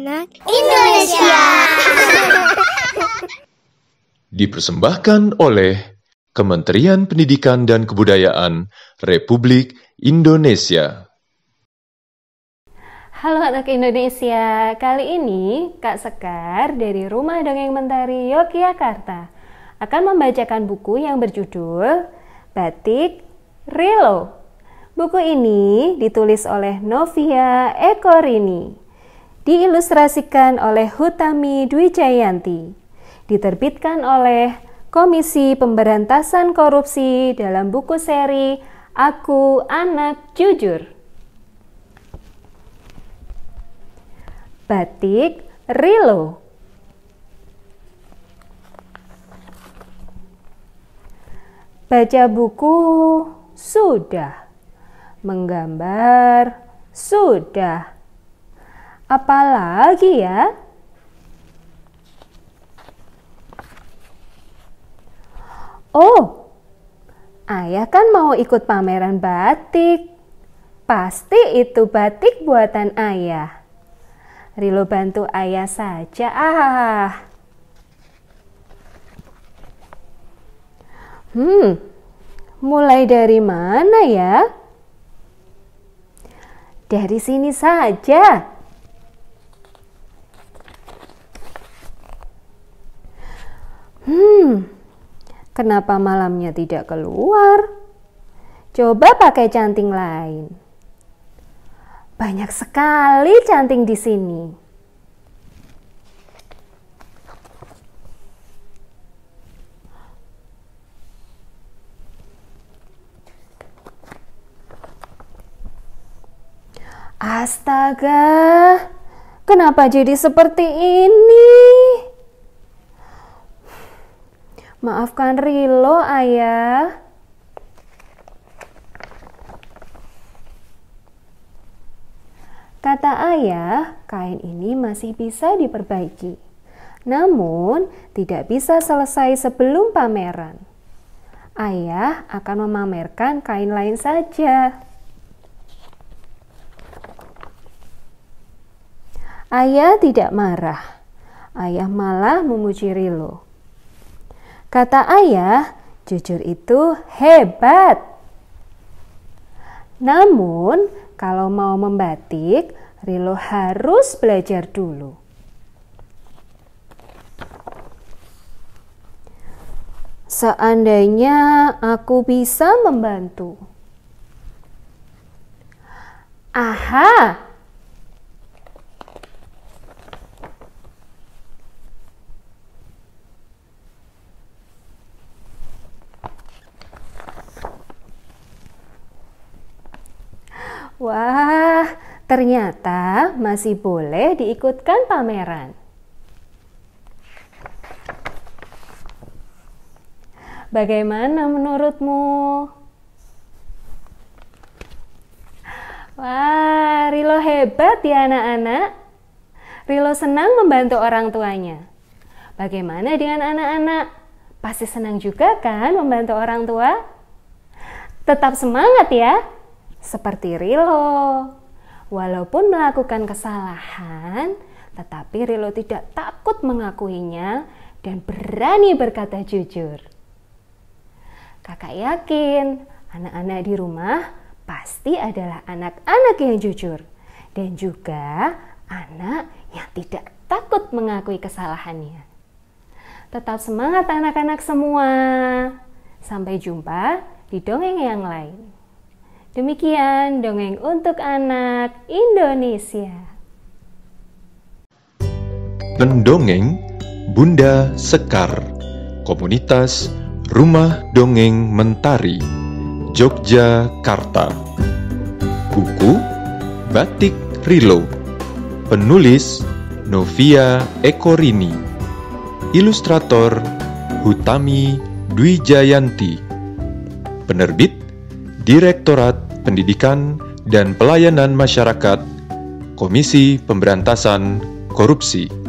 Anak Indonesia. Dipersembahkan oleh Kementerian Pendidikan dan Kebudayaan Republik Indonesia. Halo anak Indonesia, kali ini Kak Sekar dari Rumah Dongeng Mentari Yogyakarta akan membacakan buku yang berjudul Batik Relo Buku ini ditulis oleh Novia Ekorini diilustrasikan oleh Hutami Dwi Jayanti, diterbitkan oleh Komisi Pemberantasan Korupsi dalam buku seri Aku Anak Jujur. Batik Rilo Baca buku sudah, menggambar sudah Apalagi ya? Oh, ayah kan mau ikut pameran batik. Pasti itu batik buatan ayah. Rilo bantu ayah saja. Ah. Hmm, mulai dari mana ya? Dari sini saja. Kenapa malamnya tidak keluar? Coba pakai canting lain. Banyak sekali canting di sini. Astaga, kenapa jadi seperti ini? Maafkan Rilo, Ayah. Kata ayah, kain ini masih bisa diperbaiki. Namun, tidak bisa selesai sebelum pameran. Ayah akan memamerkan kain lain saja. Ayah tidak marah. Ayah malah memuji Rilo. Kata ayah, jujur itu hebat. Namun, kalau mau membatik, Rilo harus belajar dulu. Seandainya aku bisa membantu. Aha, Wah, ternyata masih boleh diikutkan pameran. Bagaimana menurutmu? Wah, Rilo hebat ya anak-anak. Rilo senang membantu orang tuanya. Bagaimana dengan anak-anak? Pasti senang juga kan membantu orang tua? Tetap semangat ya! seperti Rilo. Walaupun melakukan kesalahan, tetapi Rilo tidak takut mengakuinya dan berani berkata jujur. Kakak yakin anak-anak di rumah pasti adalah anak-anak yang jujur dan juga anak yang tidak takut mengakui kesalahannya. Tetap semangat anak-anak semua. Sampai jumpa di dongeng yang lain. Demikian dongeng untuk anak Indonesia. Pendongeng Bunda Sekar Komunitas Rumah Dongeng Mentari Yogyakarta Buku Batik Rilo Penulis Novia Ekorini Ilustrator Hutami Dwi Jayanti Penerbit Direktorat Pendidikan dan Pelayanan Masyarakat, Komisi Pemberantasan Korupsi.